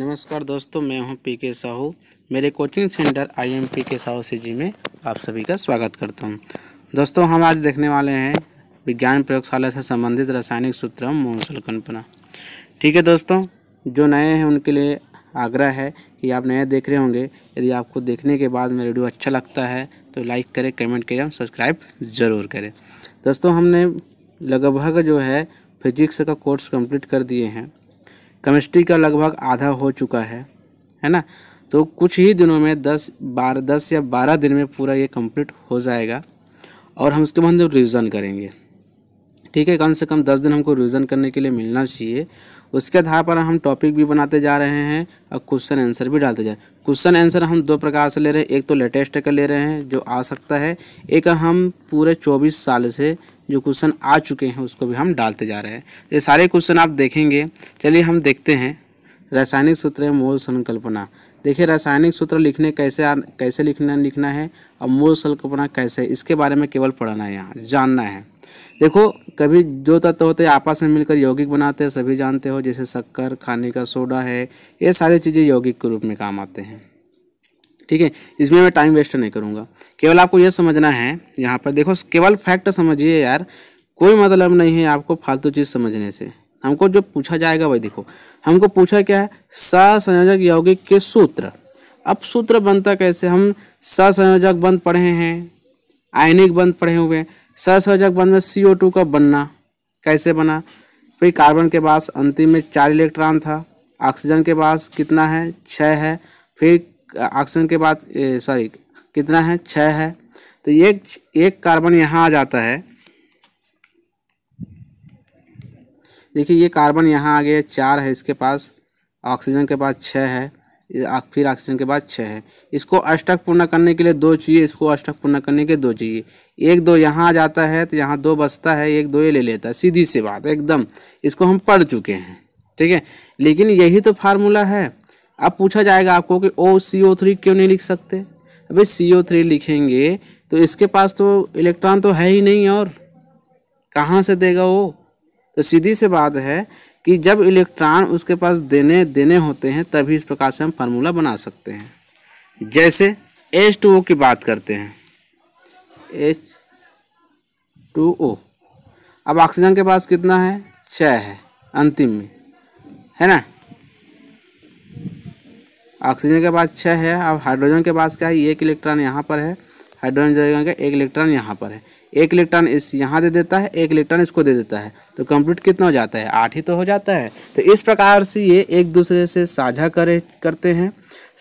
नमस्कार दोस्तों मैं हूं पी के साहू मेरे coaching centre I am P K Sahu सी जी में आप सभी का स्वागत करता हूं दोस्तों हम आज देखने वाले हैं विज्ञान प्रयोगशाला से संबंधित रासायनिक सूत्र मोहसल कल्पना ठीक है दोस्तों जो नए हैं उनके लिए आग्रह है कि आप नए देख रहे होंगे यदि आपको देखने के बाद मेरा वीडियो अच्छा लगता है तो लाइक करें कमेंट करें और सब्सक्राइब ज़रूर करें दोस्तों हमने लगभग जो है फिजिक्स का कोर्स कंप्लीट कर दिए हैं केमिस्ट्री का लगभग आधा हो चुका है है ना तो कुछ ही दिनों में दस बारह दस या बारह दिन में पूरा ये कंप्लीट हो जाएगा और हम उसके बाद रिविज़न करेंगे ठीक है कम से कम दस दिन हमको रिविज़न करने के लिए मिलना चाहिए उसके आधार पर हम टॉपिक भी बनाते जा रहे हैं और क्वेश्चन आंसर भी डालते जा रहे हैं क्वेश्चन आंसर हम दो प्रकार से ले रहे हैं एक तो लेटेस्ट का ले रहे हैं जो आ सकता है एक हम पूरे चौबीस साल से जो क्वेश्चन आ चुके हैं उसको भी हम डालते जा रहे हैं ये सारे क्वेश्चन आप देखेंगे चलिए हम देखते हैं रासायनिक सूत्र है मूल संकल्पना देखिए रासायनिक सूत्र लिखने कैसे आ, कैसे लिखना लिखना है और मूल संकल्पना कैसे इसके बारे में केवल पढ़ना है यहाँ जानना है देखो कभी जो तत्व होते हैं आपस में मिलकर यौगिक बनाते हैं सभी जानते हो जैसे शक्कर खाने का सोडा है ये सारी चीज़ें यौगिक के रूप में काम आते हैं ठीक है इसमें मैं टाइम वेस्ट नहीं करूँगा केवल आपको यह समझना है यहाँ पर देखो केवल फैक्ट समझिए यार कोई मतलब नहीं है आपको फालतू चीज़ समझने से हमको जो पूछा जाएगा वही देखो हमको पूछा क्या है संयोजक यौगिक के सूत्र अब सूत्र बनता कैसे हम संयोजक बंद पढ़े हैं आयनिक बंद पढ़े हुए हैं संयोजक बंद में सी का बनना कैसे बना भाई कार्बन के पास अंतिम में चार इलेक्ट्रॉन था ऑक्सीजन के पास कितना है छः है फिर ऑक्सीजन के बाद सॉरी कितना है छः है तो एक एक कार्बन यहाँ आ जाता है देखिए ये कार्बन यहाँ आ गया चार है इसके पास ऑक्सीजन के पास छः है फिर ऑक्सीजन के बाद छः है इसको अष्टक पूर्ण करने के लिए दो चाहिए इसको अष्टक पूर्ण करने के लिए दो चाहिए एक दो यहाँ आ जाता है तो यहाँ दो बचता है एक दो ये ले लेता है सीधी सी बात एकदम इसको हम पढ़ चुके हैं ठीक है लेकिन यही तो फार्मूला है अब पूछा जाएगा आपको कि ओ सी ओ थ्री क्यों नहीं लिख सकते अबे सी ओ थ्री लिखेंगे तो इसके पास तो इलेक्ट्रॉन तो है ही नहीं और कहाँ से देगा वो तो सीधी से बात है कि जब इलेक्ट्रॉन उसके पास देने देने होते हैं तभी इस प्रकार से हम फार्मूला बना सकते हैं जैसे एच टू ओ की बात करते हैं एच टू ओ अब ऑक्सीजन के पास कितना है छः है अंतिम में है ना ऑक्सीजन के पास छः है अब हाइड्रोजन के पास क्या है एक इलेक्ट्रॉन यहाँ पर है हाइड्रोजन जगह का एक इलेक्ट्रॉन यहाँ पर है एक इलेक्ट्रॉन इस यहाँ दे देता है एक इलेक्ट्रॉन इसको दे देता है तो कंप्लीट कितना हो जाता है आठ ही तो हो जाता है तो इस प्रकार से ये एक दूसरे से साझा करे करते हैं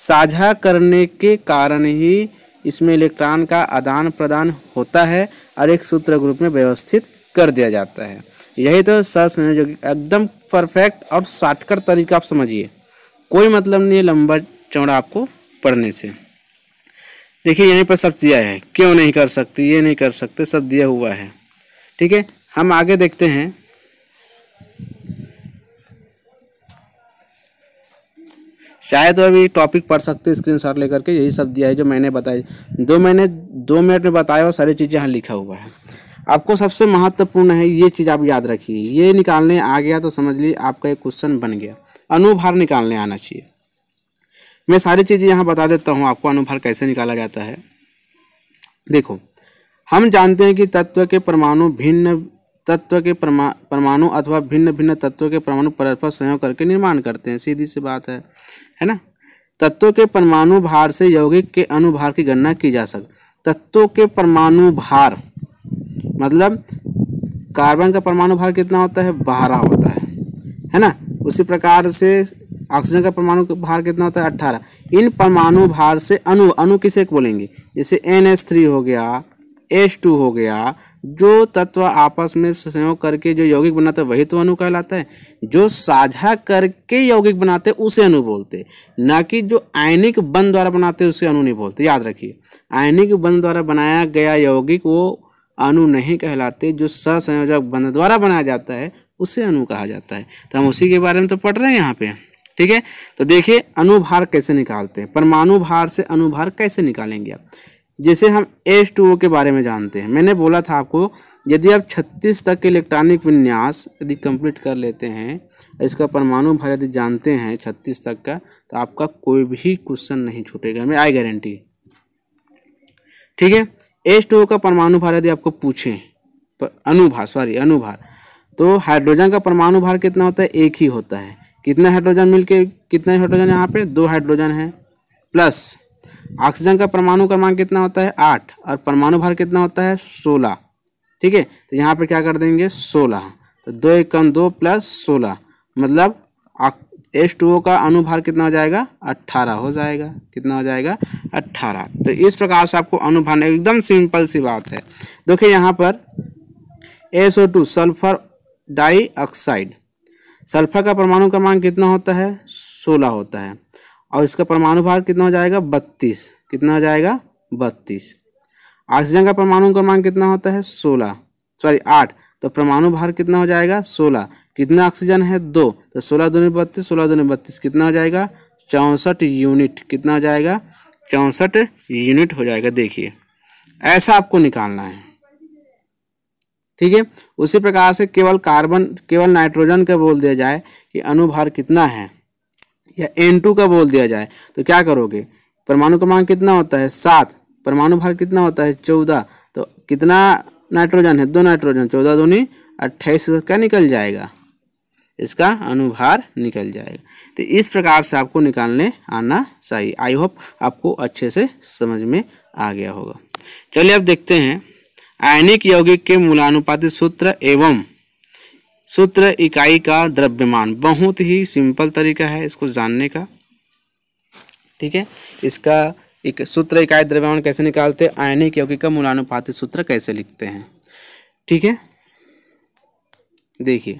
साझा करने के कारण ही इसमें इलेक्ट्रॉन का आदान प्रदान होता है और एक सूत्र ग्रुप में व्यवस्थित कर दिया जाता है यही तो सर एकदम परफेक्ट और शॉर्टकट तरीका आप समझिए कोई मतलब नहीं है लंबा चौड़ा आपको पढ़ने से देखिए यहीं पर सब दिया है क्यों नहीं कर सकते ये नहीं कर सकते सब दिया हुआ है ठीक है हम आगे देखते हैं शायद अभी टॉपिक पढ़ सकते स्क्रीन शॉट लेकर के यही सब दिया है जो मैंने बताया दो मैंने दो मिनट में बताया और सारी चीज़ें यहाँ लिखा हुआ है आपको सबसे महत्वपूर्ण है ये चीज़ आप याद रखिए ये निकालने आ गया तो समझ लीजिए आपका एक क्वेश्चन बन गया अनुभार निकालने आना चाहिए मैं सारी चीज़ें यहाँ बता देता हूँ आपको अनुभार कैसे निकाला जाता है देखो हम जानते हैं कि तत्व के परमाणु भिन्न तत्व के परमा परमाणु अथवा भिन्न भिन्न तत्व के परमाणु परस्पर संयोग करके निर्माण करते हैं सीधी सी बात है है ना तत्वों के परमाणु भार से यौगिक के अनुभार की गणना की जा सकती तत्वों के परमाणु भार मतलब कार्बन का परमाणु भार कितना होता है बारह होता है है ना उसी प्रकार से ऑक्सीजन का परमाणु भार कितना होता है अट्ठारह इन परमाणु भार से अणु अणु किसे बोलेंगे जैसे एन एस थ्री हो गया एस टू हो गया जो तत्व आपस में संयोग करके जो यौगिक बनाते हैं वही तो अणु कहलाता है जो साझा करके यौगिक बनाते उसे अणु बोलते ना कि जो आयनिक बन द्वारा बनाते उसे अणु नहीं बोलते याद रखिए आयनिक बन द्वारा बनाया गया यौगिक वो अणु नहीं कहलाते जो ससंयोजक बंध द्वारा बनाया जाता है उसे अनु कहा जाता है तो हम हम्म। उसी के बारे में तो पढ़ रहे हैं यहाँ पे ठीक है तो देखिए अनुभार कैसे निकालते हैं परमाणु भार से अनुभार कैसे निकालेंगे आप जैसे हम एच टू ओ के बारे में जानते हैं मैंने बोला था आपको यदि आप 36 तक के इलेक्ट्रॉनिक विन्यास यदि कंप्लीट कर लेते हैं इसका परमाणु भार यदि जानते हैं 36 तक का तो आपका कोई भी क्वेश्चन नहीं छूटेगा मैं आई गारंटी ठीक है एच टू ओ का परमाणु भार यदि आपको पूछें पर अनुभार सॉरी अनुभार तो हाइड्रोजन का परमाणु भार कितना होता है एक ही होता है कितना हाइड्रोजन मिलके कितना हाइड्रोजन यहाँ पे दो हाइड्रोजन है प्लस ऑक्सीजन का परमाणु क्रमांक कितना होता है आठ और परमाणु भार कितना होता है सोलह ठीक है तो यहाँ पर क्या कर देंगे सोलह तो दो एक कम दो प्लस सोलह मतलब एस टू ओ का अनुभार कितना हो जाएगा अट्ठारह हो जाएगा कितना हो जाएगा अट्ठारह तो इस प्रकार से आपको अनुभार एकदम सिंपल सी बात है देखिए यहाँ पर S O two sulphur dioxide sulphur का परमाणु क्रमांक कितना होता है सोलह होता है और इसका परमाणु भार कितना हो जाएगा बत्तीस कितना हो जाएगा बत्तीस ऑक्सीजन का परमाणु क्रमांक कितना होता है सोलह सॉरी आठ तो परमाणु भार कितना हो जाएगा सोलह कितना ऑक्सीजन है दो तो सोलह दूनी बत्तीस सोलह दूनी बत्तीस कितना हो जाएगा चौंसठ यूनिट कितना हो जाएगा चौंसठ यूनिट हो जाएगा देखिए ऐसा आपको निकालना है ठीक है उसी प्रकार से केवल कार्बन केवल नाइट्रोजन का बोल दिया जाए कि अनुभार कितना है या एन टू का बोल दिया जाए तो क्या करोगे परमाणु क्रमांक कितना होता है सात परमाणु भार कितना होता है चौदह तो कितना नाइट्रोजन है दो नाइट्रोजन चौदह दोनी अट्ठाईस का निकल जाएगा इसका अनुभार निकल जाएगा तो इस प्रकार से आपको निकालने आना चाहिए आई होप आपको अच्छे से समझ में आ गया होगा चलिए अब देखते हैं आयनिक यौगिक के मूलानुपाती सूत्र एवं सूत्र इकाई का द्रव्यमान बहुत ही सिंपल तरीका है इसको जानने का ठीक है इसका एक सूत्र इकाई द्रव्यमान कैसे निकालते हैं आयनिक यौगिक का मूलानुपात सूत्र कैसे लिखते हैं ठीक है देखिए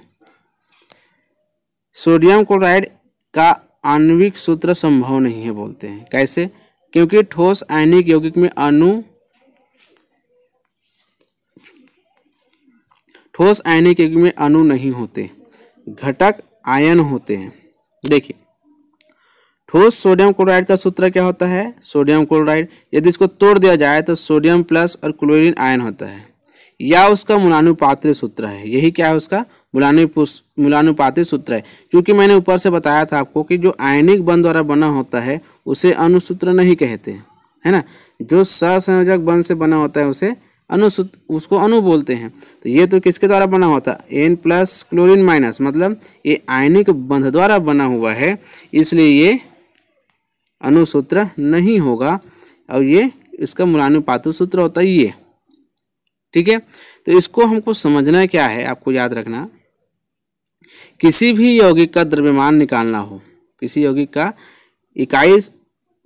सोडियम क्लोराइड का आणविक सूत्र संभव नहीं है बोलते हैं कैसे क्योंकि ठोस आयनिक यौगिक में अणु ठोस आयनिक युग में अणु नहीं होते घटक आयन होते हैं देखिए ठोस सोडियम क्लोराइड का सूत्र क्या होता है सोडियम क्लोराइड यदि इसको तोड़ दिया जाए तो सोडियम प्लस और क्लोरीन आयन होता है या उसका मूलानुपात्र सूत्र है यही क्या है उसका मूलानुपात सूत्र है क्योंकि मैंने ऊपर से बताया था आपको कि जो आयनिक बन द्वारा बना होता है उसे अनुसूत्र नहीं कहते है ना जो सहसंयोजक बंध से बना होता है उसे अनुसूत उसको अणु बोलते हैं तो ये तो किसके द्वारा बना होता है एन प्लस क्लोरिन माइनस मतलब ये आयनिक बंध द्वारा बना हुआ है इसलिए ये अनुसूत्र नहीं होगा और ये इसका मूलानुपात सूत्र होता है ये ठीक है तो इसको हमको समझना क्या है आपको याद रखना किसी भी यौगिक का द्रव्यमान निकालना हो किसी यौगिक का इकाई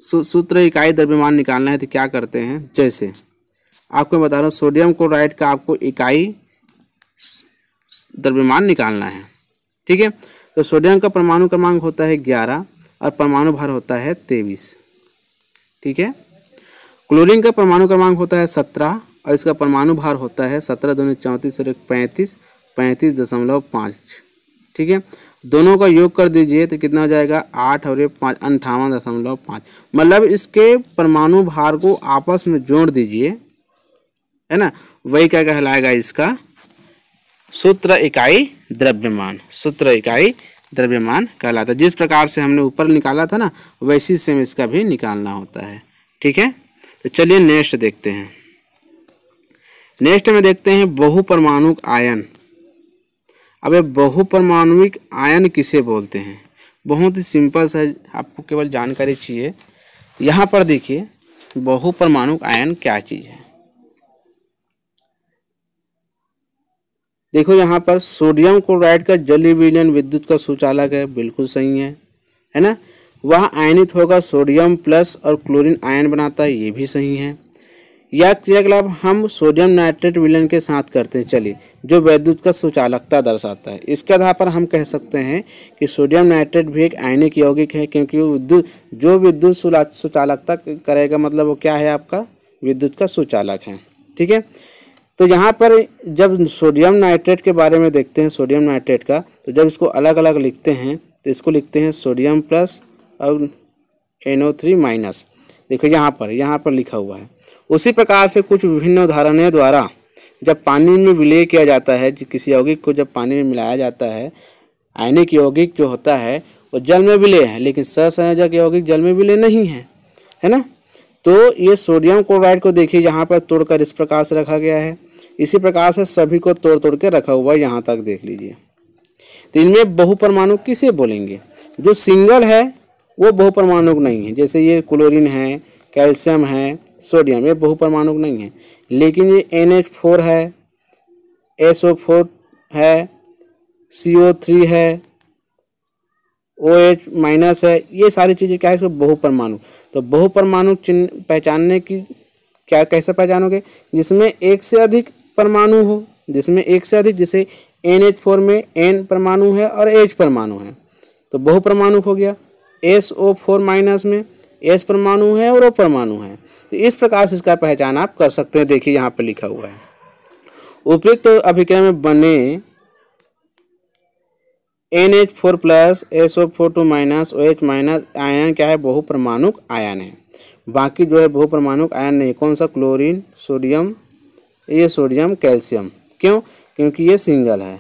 सूत्र इकाई द्रव्यमान निकालना है तो क्या करते हैं जैसे आपको मैं बता रहा हूँ सोडियम क्लोराइड का आपको इकाई द्रव्यमान निकालना है ठीक है तो सोडियम का परमाणु क्रमांक होता है ग्यारह और परमाणु भार होता है तेईस ठीक है क्लोरीन का परमाणु क्रमांक होता है सत्रह और इसका परमाणु भार होता है सत्रह दोनों चौंतीस और एक पैंतीस पैंतीस दशमलव पाँच ठीक है दोनों का योग कर दीजिए तो कितना हो जाएगा आठ और एक पाँच अंठावन दशमलव पाँच मतलब इसके परमाणु भार को आपस में जोड़ दीजिए है ना वही क्या कहलाएगा इसका सूत्र इकाई द्रव्यमान सूत्र इकाई द्रव्यमान कहलाता है जिस प्रकार से हमने ऊपर निकाला था ना वैसी सेम इसका भी निकालना होता है ठीक है तो चलिए नेक्स्ट देखते हैं नेक्स्ट में देखते हैं परमाणु आयन अब बहुपरमाणुक आयन किसे बोलते हैं बहुत ही सिंपल सा आपको केवल जानकारी चाहिए यहाँ पर देखिए परमाणु आयन क्या चीज़ है देखो यहाँ पर सोडियम क्लोराइड का जली विलयन विद्युत का सुचालक है बिल्कुल सही है है ना वह आयनित होगा सोडियम प्लस और क्लोरीन आयन बनाता है ये भी सही है यह क्रियाकलाप हम सोडियम नाइट्रेट विलयन के साथ करते हैं चलिए जो वैद्युत का सुचालकता दर्शाता है इसके आधार पर हम कह सकते हैं कि सोडियम नाइट्रेट भी एक आयनिक यौगिक है क्योंकि विद्युत जो विद्युत सुचालकता करेगा मतलब वो क्या है आपका विद्युत का सुचालक है ठीक है तो यहाँ पर जब सोडियम नाइट्रेट के बारे में देखते हैं सोडियम नाइट्रेट का तो जब इसको अलग अलग लिखते हैं तो इसको लिखते हैं सोडियम प्लस और एन थ्री माइनस देखो यहाँ पर यहाँ पर लिखा हुआ है उसी प्रकार से कुछ विभिन्न उदाहरणों द्वारा जब पानी में विलय किया जाता है किसी यौगिक को जब पानी में मिलाया जाता है आयनिक यौगिक जो होता है वो जल में विलय है लेकिन ससंयोजक यौगिक जल में विलय नहीं है है ना तो ये सोडियम क्लोराइड को देखिए यहाँ पर तोड़कर इस प्रकार से रखा गया है इसी प्रकार से सभी को तोड़ तोड़ के रखा हुआ यहाँ तक देख लीजिए तो इनमें परमाणु किसे बोलेंगे जो सिंगल है वो परमाणु नहीं है जैसे ये क्लोरीन है कैल्शियम है सोडियम ये परमाणु नहीं है लेकिन ये एन फोर है एस ओ फोर है सी ओ थ्री है ओ एच माइनस है ये सारी चीज़ें क्या है इसको परमाणु तो परमाणु चिन्ह पहचानने की क्या कैसे पहचानोगे जिसमें एक से अधिक परमाणु हो जिसमें एक से अधिक जैसे एन एच फोर में एन परमाणु है और एच परमाणु है तो बहु परमाणु हो गया एस ओ फोर माइनस में एस परमाणु है और ओ परमाणु है तो इस प्रकार से इसका पहचान आप कर सकते हैं देखिए यहाँ पर लिखा हुआ है उपयुक्त तो अभिक्रम में बने N H four plus S O four two minus O H minus आयन क्या है बहुपरमाणुक आयन है बाकी जो है बहुपरमाणुक आयन नहीं कौन सा क्लोरीन सोडियम ये सोडियम कैल्शियम क्यों क्योंकि ये सिंगल है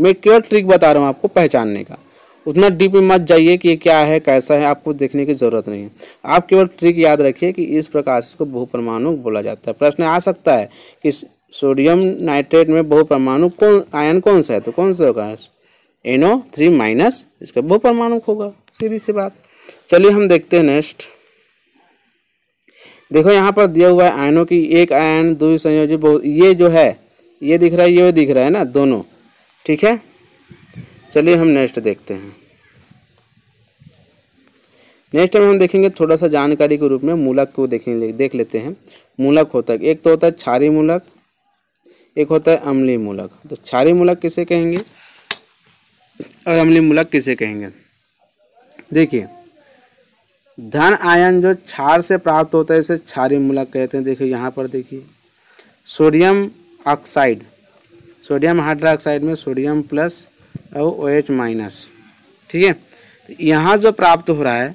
मैं केवल ट्रिक बता रहा हूँ आपको पहचानने का उतना डीप में मत जाइए कि ये क्या है कैसा है आपको देखने की ज़रूरत नहीं है आप केवल ट्रिक याद रखिए कि इस प्रकार इसको बहुपरमाणु बोला जाता है प्रश्न आ सकता है कि सोडियम नाइट्रेट में बहुपरमाणु कौन आयन कौन सा है तो कौन सा होगा एनो थ्री माइनस इसका बहुपरमाणु होगा सीधी सी बात चलिए हम देखते हैं नेक्स्ट देखो यहाँ पर दिया हुआ है आयनों की एक आयन दो संयोजी बहुत ये जो है ये दिख रहा है ये दिख रहा है ना दोनों ठीक है चलिए हम नेक्स्ट देखते हैं नेक्स्ट में हम देखेंगे थोड़ा सा जानकारी के रूप में मूलक को देखेंगे देख लेते हैं मूलक होता है एक तो होता है छारी मूलक एक होता है अम्ली मूलक तो छारी मूलक किसे कहेंगे और अम्ली मूलक किसे कहेंगे देखिए धन आयन जो क्षार से प्राप्त होता है इसे क्षारी मूलक कहते हैं देखिए यहाँ पर देखिए सोडियम ऑक्साइड सोडियम हाइड्रोक्साइड में सोडियम प्लस और ओ एच माइनस ठीक है तो यहाँ जो प्राप्त हो रहा है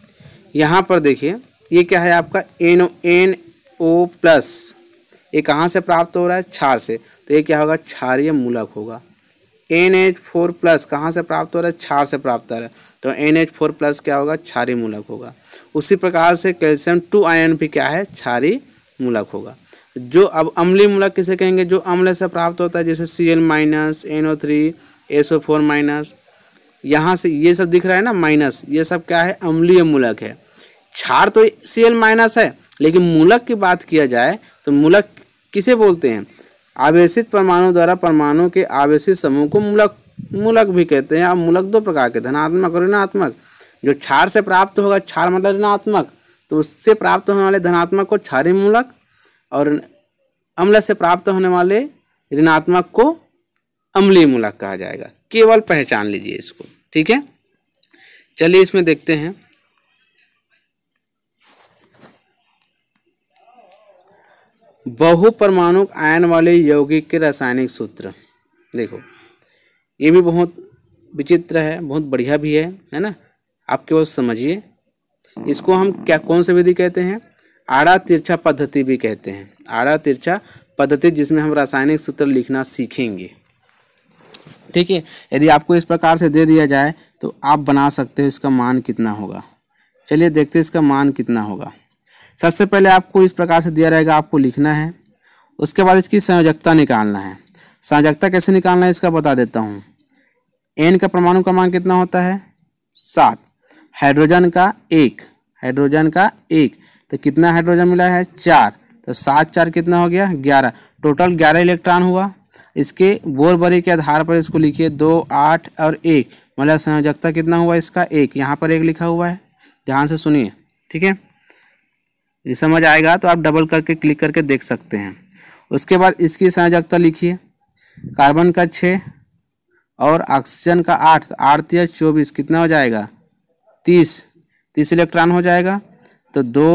यहाँ पर देखिए ये क्या है आपका N O N O plus ये कहाँ से प्राप्त हो रहा है क्षार से तो ये क्या होगा क्षारीय मूलक होगा एन एच फोर प्लस कहाँ से प्राप्त हो रहा है क्षार से प्राप्त हो रहा है तो एन एच फोर प्लस क्या होगा क्षारी मूलक होगा उसी प्रकार से कैल्शियम टू आयन भी क्या है क्षारी मूलक होगा जो अब अम्लीय मूलक किसे कहेंगे जो अम्ल से प्राप्त होता है जैसे C L minus N O three S O four minus यहाँ से ये सब दिख रहा है ना माइनस ये सब क्या है अम्लीय मूलक है क्षार तो सी एल माइनस है लेकिन मूलक की बात किया जाए तो मूलक किसे बोलते हैं आवेशित परमाणु द्वारा परमाणु के आवेशित समूह को मूलक मूलक भी कहते हैं अब मूलक दो प्रकार के धनात्मक और ऋणात्मक जो क्षार से प्राप्त होगा क्षार मतलब ऋणात्मक तो उससे प्राप्त होने वाले धनात्मक को क्षारी मूलक और अम्ल से प्राप्त होने वाले ऋणात्मक को अम्ली मूलक कहा जाएगा केवल पहचान लीजिए इसको ठीक है चलिए इसमें देखते हैं परमाणु आयन वाले यौगिक के रासायनिक सूत्र देखो ये भी बहुत विचित्र है बहुत बढ़िया भी है है ना आप केवल समझिए इसको हम क्या कौन से विधि कहते हैं आड़ा तिरछा पद्धति भी कहते हैं आड़ा तिरछा पद्धति जिसमें हम रासायनिक सूत्र लिखना सीखेंगे ठीक है यदि आपको इस प्रकार से दे दिया जाए तो आप बना सकते हो इसका मान कितना होगा चलिए देखते हैं इसका मान कितना होगा सबसे पहले आपको इस प्रकार से दिया रहेगा आपको लिखना है उसके बाद इसकी संयोजकता निकालना है संयोजकता कैसे निकालना है इसका बता देता हूँ एन का परमाणु क्रमांक कितना होता है सात हाइड्रोजन का एक हाइड्रोजन का एक तो कितना हाइड्रोजन मिला है चार तो सात चार कितना हो गया ग्यारह टोटल ग्यारह इलेक्ट्रॉन हुआ इसके बोरबरी के आधार पर इसको लिखिए दो आठ और एक मतलब संयोजकता कितना हुआ इसका एक यहाँ पर एक लिखा हुआ है ध्यान से सुनिए ठीक है ये समझ आएगा तो आप डबल करके क्लिक करके देख सकते हैं उसके बाद इसकी संयोजकता लिखिए कार्बन का छः और ऑक्सीजन का आठ तो आठ या चौबीस कितना हो जाएगा तीस तीस इलेक्ट्रॉन हो जाएगा तो दो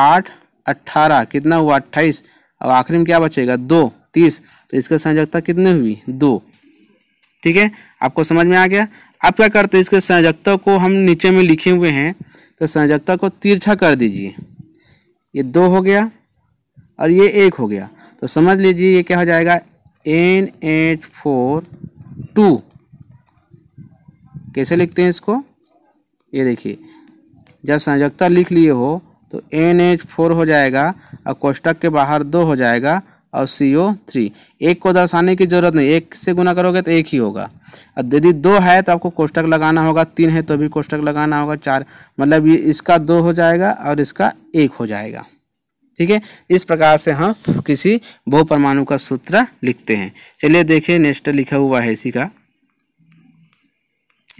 आठ अट्ठारह कितना हुआ अट्ठाईस अब आखिरी में क्या बचेगा दो तीस तो इसका संयोजकता कितनी हुई दो ठीक है आपको समझ में आ गया आप क्या करते हैं इसके संयोजकता को हम नीचे में लिखे हुए हैं तो संयोजकता को तिरछा कर दीजिए ये दो हो गया और ये एक हो गया तो समझ लीजिए ये क्या हो जाएगा एन एच फोर टू कैसे लिखते हैं इसको ये देखिए जब संयोजकता लिख लिए हो तो एन एच फोर हो जाएगा और कोष्टक के बाहर दो हो जाएगा और सी ओ थ्री एक को दर्शाने की जरूरत नहीं एक से गुना करोगे तो एक ही होगा और यदि दो है तो आपको कोष्टक लगाना होगा तीन है तो भी कोष्टक लगाना होगा चार मतलब ये इसका दो हो जाएगा और इसका एक हो जाएगा ठीक है इस प्रकार से हम किसी बहुपरमाणु का सूत्र लिखते हैं चलिए देखिए नेक्स्ट लिखा हुआ है इसी का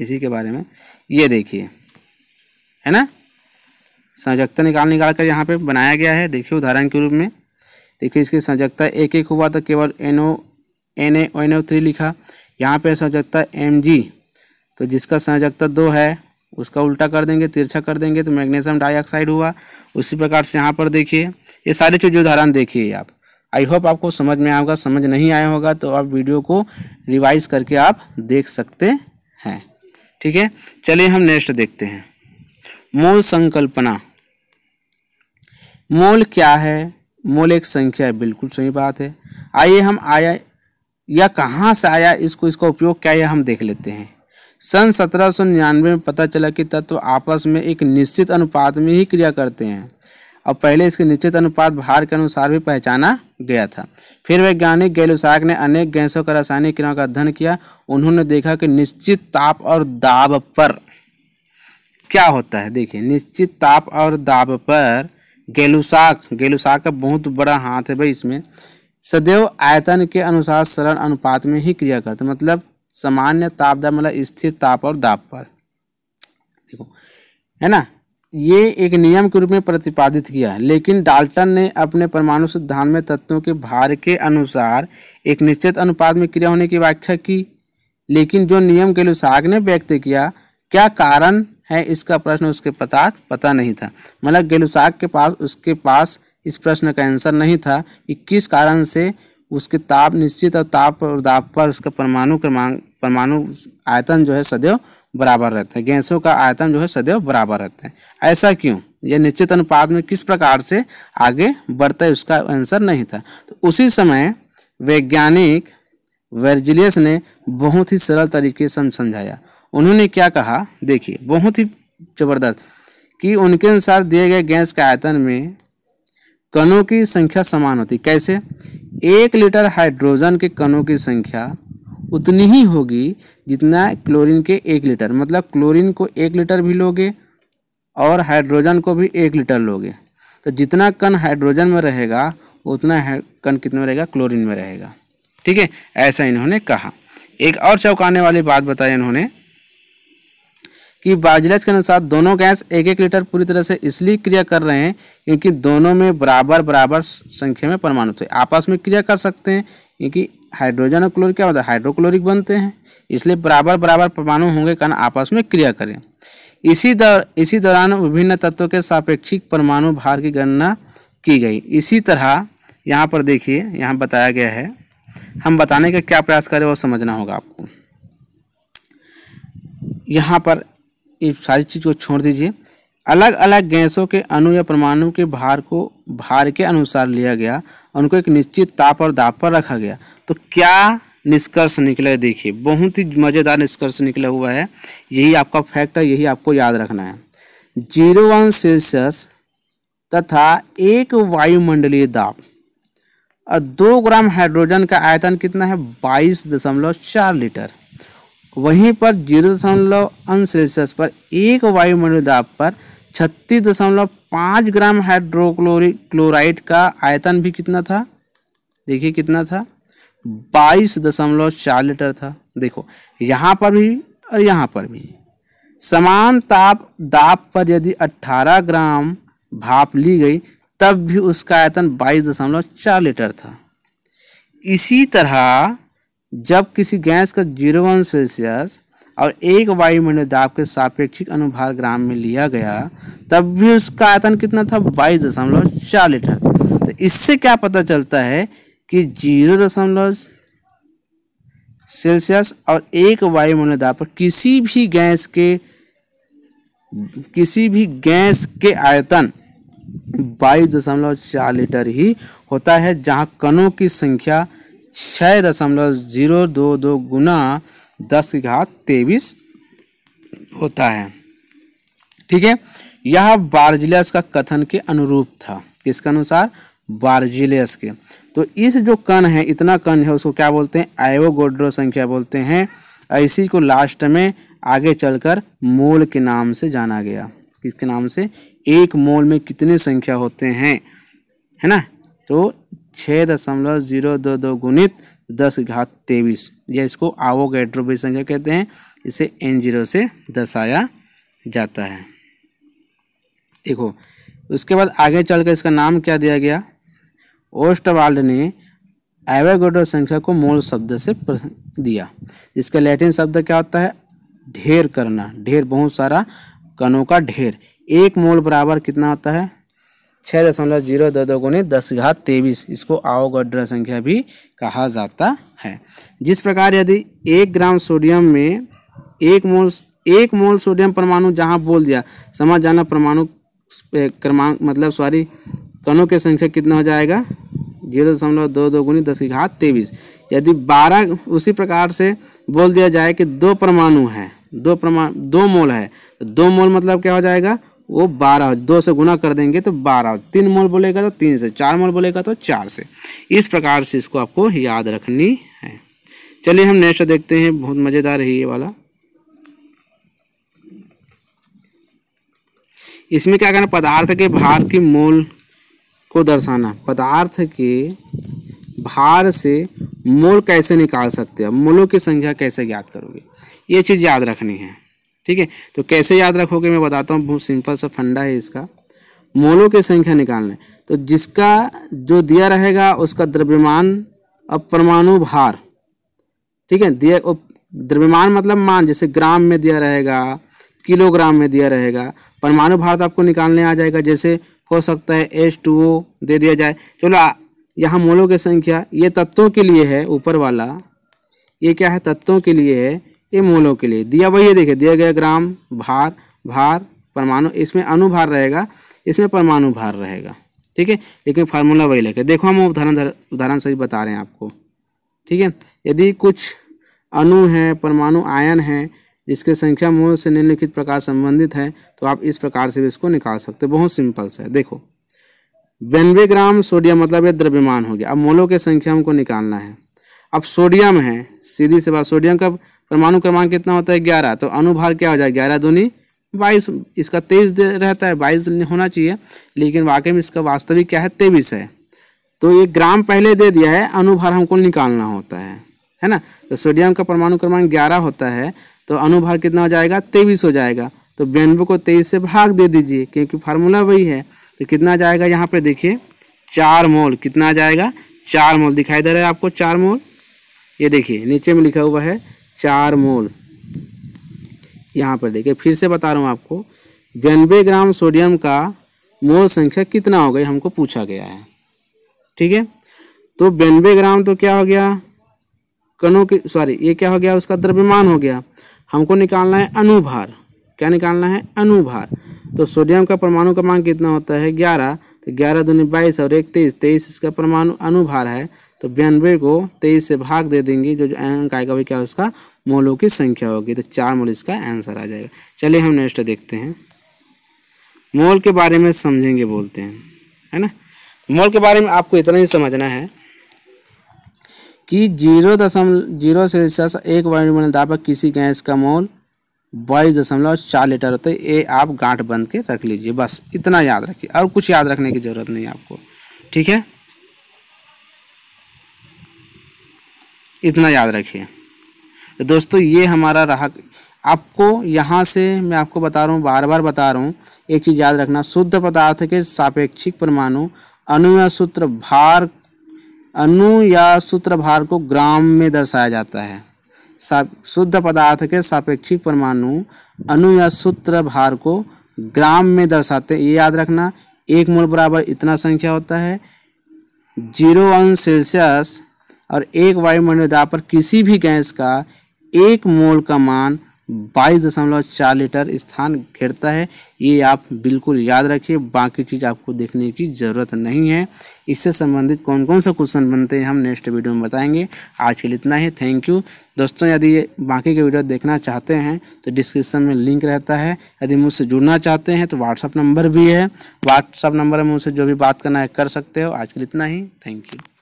इसी के बारे में ये देखिए है ना संयोजकता निकाल निकाल कर यहाँ पे बनाया गया है देखिए उदाहरण के रूप में देखिए इसकी संजकता एक एक हुआ तो केवल NO N A N O three लिखा यहाँ पे संजकता एम जी तो जिसका संजकता दो है उसका उल्टा कर देंगे तिरछा कर देंगे तो मैग्नीशियम डाइऑक्साइड हुआ उसी प्रकार से यहाँ पर देखिए ये सारे चीज़ उदाहरण देखिए आप आई होप आपको समझ में आएगा समझ नहीं आया होगा तो आप वीडियो को रिवाइज करके आप देख सकते हैं ठीक है चलिए हम नेक्स्ट देखते हैं मूल संकल्पना मूल क्या है मोल एक संख्या बिल्कुल सही बात है आइए हम आया या कहाँ से आया इसको इसका उपयोग क्या है हम देख लेते हैं सन सत्रह सौ निन्यानवे में पता चला कि तत्व आपस में एक निश्चित अनुपात में ही क्रिया करते हैं और पहले इसके निश्चित अनुपात भार के अनुसार भी पहचाना गया था फिर वैज्ञानिक गैलोसाक ने अनेक गैसों का रासायनिक क्रियाओं का अध्ययन किया उन्होंने देखा कि निश्चित ताप और दाब पर क्या होता है देखिए निश्चित ताप और दाब पर गेलुसाक गेलुसाक का बहुत बड़ा हाथ है भाई इसमें सदैव आयतन के अनुसार सरल अनुपात में ही क्रिया करते मतलब सामान्य ताप दाब मतलब स्थिर ताप और दाप पर देखो है ना ये एक नियम के रूप में प्रतिपादित किया लेकिन डाल्टन ने अपने परमाणु सिद्धांत में तत्वों के भार के अनुसार एक निश्चित अनुपात में क्रिया होने की व्याख्या की लेकिन जो नियम के ने व्यक्त किया क्या कारण है इसका प्रश्न उसके पता पता नहीं था मलक गेलुसाक के पास उसके पास इस प्रश्न का आंसर नहीं था कि किस कारण से उसके ताप निश्चित और ताप और दाप पर उसका परमाणु क्रमांक परमाणु आयतन जो है सदैव बराबर रहता है गैसों का आयतन जो है सदैव बराबर रहता है ऐसा क्यों यह निश्चित अनुपात में किस प्रकार से आगे बढ़ता है उसका आंसर नहीं था तो उसी समय वैज्ञानिक वर्जिलियस ने बहुत ही सरल तरीके से समझाया उन्होंने क्या कहा देखिए बहुत ही जबरदस्त कि उनके अनुसार दिए गए गैस के आयतन में कणों की संख्या समान होती कैसे एक लीटर हाइड्रोजन के कणों की संख्या उतनी ही होगी जितना क्लोरीन के एक लीटर मतलब क्लोरीन को एक लीटर भी लोगे और हाइड्रोजन को भी एक लीटर लोगे तो जितना कण हाइड्रोजन में रहेगा उतना कण कितने में रहेगा क्लोरीन में रहेगा ठीक है ऐसा इन्होंने कहा एक और चौंकाने वाली बात बताई इन्होंने कि बाजलेस के अनुसार दोनों गैस एक एक लीटर पूरी तरह से इसलिए क्रिया कर रहे हैं क्योंकि दोनों में बराबर बराबर संख्या में परमाणु थे आपस में क्रिया कर सकते हैं क्योंकि हाइड्रोजन और क्लोरिक क्या होता है हाइड्रोक्लोरिक बनते हैं इसलिए बराबर बराबर परमाणु होंगे कारण आपस में क्रिया करें इसी दौर इसी दौरान विभिन्न तत्वों के सापेक्षिक परमाणु भार की गणना की गई इसी तरह यहाँ पर देखिए यहाँ बताया गया है हम बताने का क्या प्रयास करें और समझना होगा आपको यहाँ पर ये सारी चीज़ को छोड़ दीजिए अलग अलग गैसों के अणु या परमाणु के भार को भार के अनुसार लिया गया उनको एक निश्चित ताप और दाप पर रखा गया तो क्या निष्कर्ष निकला है देखिए बहुत ही मज़ेदार निष्कर्ष निकला हुआ है यही आपका फैक्ट है यही आपको याद रखना है जीरो वन सेल्सियस तथा एक वायुमंडलीय दाप और दो ग्राम हाइड्रोजन का आयतन कितना है बाईस दशमलव चार लीटर वहीं पर जीरो दशमलव अंश सेल्सियस पर एक वायुमंडल दाब पर छत्तीस दशमलव पाँच ग्राम हाइड्रोक्लोरिक क्लोराइड का आयतन भी कितना था देखिए कितना था बाईस दशमलव चार लीटर था देखो यहाँ पर भी और यहाँ पर भी समान ताप दाब पर यदि अट्ठारह ग्राम भाप ली गई तब भी उसका आयतन बाईस दशमलव चार लीटर था इसी तरह जब किसी गैस का जीरो वन सेल्सियस और एक वायुमंडल दाब के सापेक्षिक अनुभार ग्राम में लिया गया तब भी उसका आयतन कितना था बाईस दशमलव चार लीटर तो इससे क्या पता चलता है कि जीरो दशमलव सेल्सियस और एक वायुमंडल दाब पर किसी भी गैस के किसी भी गैस के आयतन बाईस दशमलव चार लीटर ही होता है जहाँ कणों की संख्या छः दशमलव जीरो दो दो गुना दस की घात तेईस होता है ठीक है यह बार्जिलियस का कथन के अनुरूप था किसके अनुसार बार्जिलियस के तो इस जो कण है इतना कण है उसको क्या बोलते हैं आयोगोड्रो संख्या बोलते हैं ऐसी को लास्ट में आगे चलकर मोल के नाम से जाना गया किसके नाम से एक मोल में कितने संख्या होते हैं है ना तो छः दशमलव जीरो दो दो गुणित दस घात तेईस या इसको आवोगेड्रो भी संख्या कहते हैं इसे एन जीरो से दर्शाया जाता है देखो उसके बाद आगे चलकर इसका नाम क्या दिया गया ओस्टवाल्ड ने एवेगोड्रो संख्या को मूल शब्द से दिया इसका लैटिन शब्द क्या होता है ढेर करना ढेर बहुत सारा कणों का ढेर एक मोल बराबर कितना होता है छः दशमलव जीरो दो दो गुने दस घात तेईस इसको आओगढ़ संख्या भी कहा जाता है जिस प्रकार यदि एक ग्राम सोडियम में एक मोल एक मोल सोडियम परमाणु जहाँ बोल दिया समझ जाना परमाणु क्रमांक मतलब सॉरी कणों के संख्या कितना हो जाएगा जीरो दशमलव दो दो गुनी दस की घात तेईस यदि बारह उसी प्रकार से बोल दिया जाए कि दो परमाणु है दो परमाणु दो मोल है तो दो मोल मतलब क्या हो जाएगा वो बारह दो से गुना कर देंगे तो बारह तीन मोल बोलेगा तो तीन से चार मोल बोलेगा तो चार से इस प्रकार से इसको आपको याद रखनी है चलिए हम नेक्स्ट देखते हैं बहुत मज़ेदार है ये वाला इसमें क्या करना पदार्थ के भार के मोल को दर्शाना पदार्थ के भार से मोल कैसे निकाल सकते हैं मोलों की संख्या कैसे ज्ञात करोगे ये चीज़ याद रखनी है ठीक है तो कैसे याद रखोगे मैं बताता हूँ बहुत सिंपल सा फंडा है इसका मोलों की संख्या निकालने तो जिसका जो दिया रहेगा उसका द्रव्यमान और परमाणु भार ठीक है दिया द्रव्यमान मतलब मान जैसे ग्राम में दिया रहेगा किलोग्राम में दिया रहेगा परमाणु भार तो आपको निकालने आ जाएगा जैसे हो सकता है एच टू ओ दे दिया जाए चलो यहाँ मोलों की संख्या ये तत्वों के लिए है ऊपर वाला ये क्या है तत्वों के लिए है ये मोलों के लिए दिया वही है देखिए दिया गया ग्राम भार भार परमाणु इसमें अनुभार रहेगा इसमें परमाणु भार रहेगा ठीक है लेकिन फार्मूला वही लेके देखो हम उदाहरण उदाहरण सही बता रहे हैं आपको ठीक है यदि कुछ अणु है परमाणु आयन है जिसके संख्या मूल से निम्नलिखित प्रकार संबंधित है तो आप इस प्रकार से भी इसको निकाल सकते हैं बहुत सिंपल सा है देखो बेनवे ग्राम सोडियम मतलब ये द्रव्यमान हो गया अब मोलों की संख्या हमको निकालना है अब सोडियम है सीधी से बात सोडियम का परमाणु क्रमांक कितना होता है ग्यारह तो अनुभार क्या हो जाए ग्यारह दूनी बाईस इसका तेईस रहता है बाईस होना चाहिए लेकिन वाकई में इसका वास्तविक क्या है तेईस है तो ये ग्राम पहले दे दिया है अनुभार हमको निकालना होता है है ना तो सोडियम का परमाणु क्रमांक ग्यारह होता है तो अनुभार कितना हो जाएगा तेईस हो जाएगा तो बेनबो को तेईस से भाग दे दीजिए क्योंकि फार्मूला वही है तो कितना जाएगा यहाँ पे देखिए चार मोल कितना जाएगा चार मोल दिखाई दे रहा है आपको चार मोल ये देखिए नीचे में लिखा हुआ है चार मोल यहाँ पर देखिए फिर से बता रहा हूँ आपको बयानबे ग्राम सोडियम का मोल संख्या कितना हो गई हमको पूछा गया है ठीक है तो बयानबे ग्राम तो क्या हो गया कणों की सॉरी ये क्या हो गया उसका द्रव्यमान हो गया हमको निकालना है अनुभार क्या निकालना है अनुभार तो सोडियम का परमाणु का मान कितना होता है ग्यारह तो ग्यारह दूनी बाईस और एक तेईस तेईस इसका परमाणु अनुभार है तो बयानबे को तेईस से भाग दे देंगे जो अंक आएगा वही क्या उसका मोलों की संख्या होगी तो चार मोल इसका आंसर आ जाएगा चलिए हम नेक्स्ट देखते हैं मोल के बारे में समझेंगे बोलते हैं है ना मोल के बारे में आपको इतना ही समझना है कि जीरो दशमलव जीरो सेल्सियस एक वायुमंडल दापक किसी गैस का मोल बाईस दशमलव चार लीटर होता है ये आप गांठ बंद के रख लीजिए बस इतना याद रखिए और कुछ याद रखने की ज़रूरत नहीं आपको ठीक है इतना याद रखिए तो दोस्तों ये हमारा रहा आपको यहाँ से मैं आपको बता रहा हूँ बार बार बता रहा हूँ एक चीज़ याद रखना शुद्ध पदार्थ के सापेक्षिक परमाणु अनु या सूत्र भार अनु या सूत्र भार को ग्राम में दर्शाया जाता है शुद्ध पदार्थ के सापेक्षिक परमाणु अनु या सूत्र भार को ग्राम में दर्शाते ये याद रखना एक मोल बराबर इतना संख्या होता है जीरो अंश सेल्सियस और एक वायुमंडल दाब पर किसी भी गैस का एक मोल का मान बाईस दशमलव चार लीटर स्थान घेरता है ये आप बिल्कुल याद रखिए बाकी चीज़ आपको देखने की ज़रूरत नहीं है इससे संबंधित कौन कौन सा क्वेश्चन बनते हैं हम नेक्स्ट वीडियो में बताएंगे आज के लिए इतना ही थैंक यू दोस्तों यदि बाकी के वीडियो देखना चाहते हैं तो डिस्क्रिप्शन में लिंक रहता है यदि मुझसे जुड़ना चाहते हैं तो व्हाट्सअप नंबर भी है व्हाट्सअप नंबर में मुझसे जो भी बात करना है कर सकते हो आज के लिए इतना ही थैंक यू